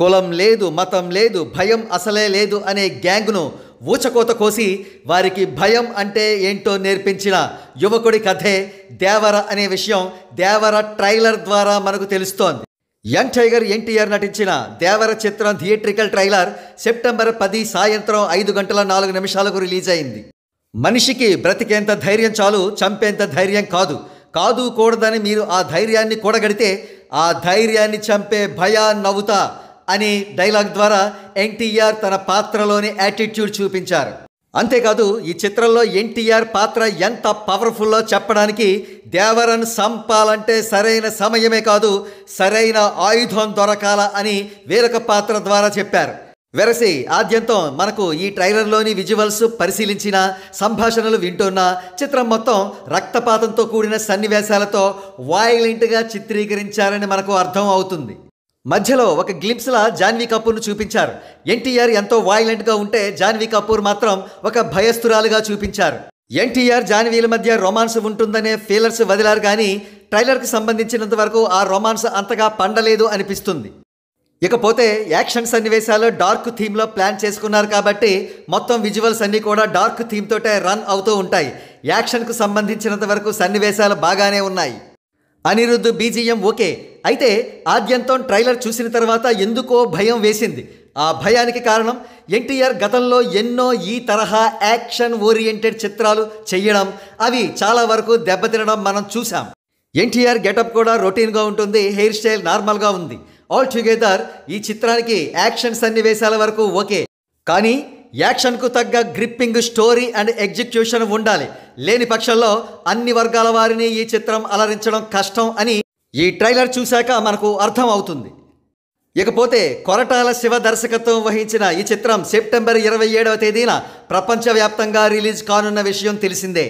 కులం లేదు మతం లేదు భయం అసలే లేదు అనే గ్యాంగ్ను ఊచకోత కోసి వారికి భయం అంటే ఏంటో నేర్పించిన యువకుడి కథే దేవర అనే విషయం దేవర ట్రైలర్ ద్వారా మనకు తెలుస్తోంది యంగ్ టైగర్ ఎన్టీఆర్ నటించిన దేవర చిత్రం థియేట్రికల్ ట్రైలర్ సెప్టెంబర్ పది సాయంత్రం ఐదు గంటల నాలుగు నిమిషాలకు రిలీజ్ అయింది మనిషికి బ్రతికేంత ధైర్యం చాలు చంపేంత ధైర్యం కాదు కాదు కూడదని మీరు ఆ ధైర్యాన్ని కూడగడితే ఆ ధైర్యాన్ని చంపే భయా నవ్వుతా అనే డైలాగ్ ద్వారా ఎన్టీఆర్ తన పాత్రలోని యాటిట్యూడ్ చూపించారు అంతేకాదు ఈ చిత్రంలో ఎన్టీఆర్ పాత్ర ఎంత పవర్ఫుల్లో చెప్పడానికి దేవరన్ సంపాలంటే సరైన సమయమే కాదు సరైన ఆయుధం దొరకాల అని వేరొక పాత్ర ద్వారా చెప్పారు వెరసి ఆద్యంతం మనకు ఈ ట్రైలర్లోని విజువల్స్ పరిశీలించిన సంభాషణలు వింటున్న చిత్రం మొత్తం రక్తపాతంతో కూడిన సన్నివేశాలతో వాయిలెంట్గా చిత్రీకరించారని మనకు అర్థం అవుతుంది మధ్యలో ఒక గ్లింప్స్లా జాన్వీ కపూర్ను చూపించారు ఎన్టీఆర్ ఎంతో వాయిలెంట్గా ఉంటే జాన్వీ కపూర్ మాత్రం ఒక భయస్థురాలుగా చూపించారు ఎన్టీఆర్ జాన్వీల మధ్య రొమాన్స్ ఉంటుందనే ఫీలర్స్ వదిలారు కానీ ట్రైలర్కి సంబంధించినంత వరకు ఆ రొమాన్స్ అంతగా పండలేదు అనిపిస్తుంది ఇకపోతే యాక్షన్ సన్నివేశాలు డార్క్ థీమ్లో ప్లాన్ చేసుకున్నారు కాబట్టి మొత్తం విజువల్స్ అన్నీ కూడా డార్క్ థీమ్ తోటే రన్ అవుతూ ఉంటాయి యాక్షన్కు సంబంధించినంత వరకు సన్నివేశాలు బాగానే ఉన్నాయి అనిరుద్ధ్ బీజిఎం ఓకే అయితే ఆద్యంతం ట్రైలర్ చూసిన తర్వాత ఎందుకో భయం వేసింది ఆ భయానికి కారణం ఎన్టీఆర్ గతంలో ఎన్నో ఈ తరహా యాక్షన్ ఓరియంటెడ్ చిత్రాలు చేయడం అవి చాలా వరకు దెబ్బతినడం మనం చూసాం ఎన్టీఆర్ గెటప్ కూడా రొటీన్గా ఉంటుంది హెయిర్ స్టైల్ నార్మల్గా ఉంది ఆల్ టుగెదర్ ఈ చిత్రానికి యాక్షన్ సన్నివేశాల వరకు ఓకే కానీ యాక్షన్కు తగ్గ గ్రిప్పింగ్ స్టోరీ అండ్ ఎగ్జిక్యూషన్ ఉండాలి లేని పక్షంలో అన్ని వర్గాల వారిని ఈ చిత్రం అలరించడం కష్టం అని ఈ ట్రైలర్ చూశాక మనకు అర్థం అవుతుంది ఇకపోతే కొరటాల శివ దర్శకత్వం వహించిన ఈ చిత్రం సెప్టెంబర్ ఇరవై ఏడవ తేదీన ప్రపంచవ్యాప్తంగా రిలీజ్ కానున్న విషయం తెలిసిందే